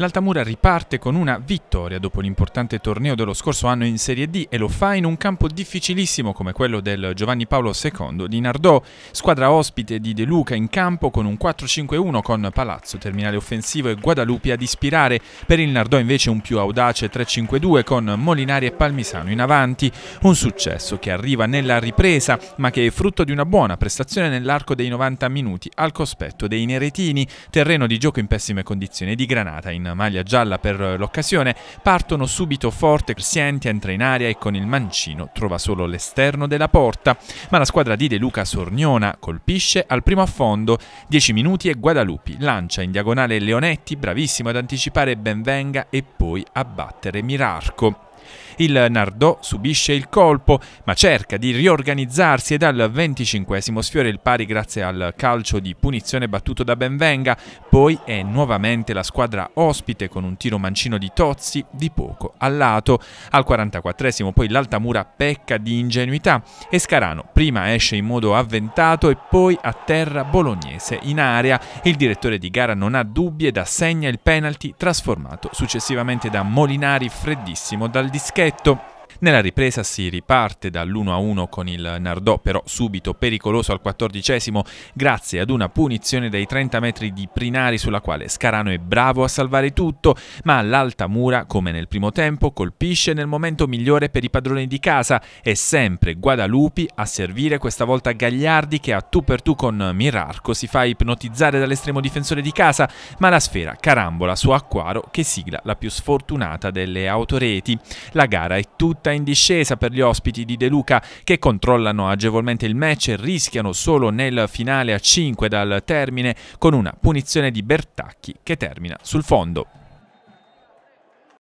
l'Altamura riparte con una vittoria dopo l'importante torneo dello scorso anno in Serie D e lo fa in un campo difficilissimo come quello del Giovanni Paolo II di Nardò, squadra ospite di De Luca in campo con un 4-5-1 con Palazzo, Terminale Offensivo e Guadalupe ad ispirare, per il Nardò invece un più audace 3-5-2 con Molinari e Palmisano in avanti, un successo che arriva nella ripresa ma che è frutto di una buona prestazione nell'arco dei 90 minuti al cospetto dei Neretini, terreno di gioco in pessime condizioni di Granata in maglia gialla per l'occasione, partono subito forte, Cristianti entra in aria e con il mancino trova solo l'esterno della porta, ma la squadra di De Luca Sorniona colpisce al primo affondo, 10 minuti e Guadalupi lancia in diagonale Leonetti, bravissimo ad anticipare Benvenga e poi a battere Mirarco. Il Nardò subisce il colpo, ma cerca di riorganizzarsi e dal 25 sfiora il pari grazie al calcio di punizione battuto da Benvenga, poi è nuovamente la squadra ospite con un tiro mancino di Tozzi di poco al lato. Al 44 poi l'Altamura pecca di ingenuità e Scarano prima esce in modo avventato e poi a terra bolognese in area. Il direttore di gara non ha dubbi ed assegna il penalty trasformato successivamente da Molinari freddissimo dal dischetto nella ripresa si riparte dall'1-1 con il Nardò, però subito pericoloso al 14 grazie ad una punizione dai 30 metri di Prinari sulla quale Scarano è bravo a salvare tutto, ma l'alta mura, come nel primo tempo, colpisce nel momento migliore per i padroni di casa e sempre Guadalupi a servire questa volta Gagliardi che a tu per tu con Mirarco si fa ipnotizzare dall'estremo difensore di casa, ma la sfera carambola su Acquaro che sigla la più sfortunata delle autoreti. La gara è tutta tenuta in discesa per gli ospiti di De Luca che controllano agevolmente il match e rischiano solo nel finale a 5 dal termine con una punizione di Bertacchi che termina sul fondo.